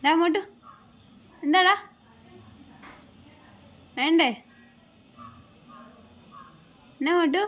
ഇതാ അങ്ങോട്ട് എന്താടാ വേണ്ടേ എന്നാ അങ്ങോട്ട്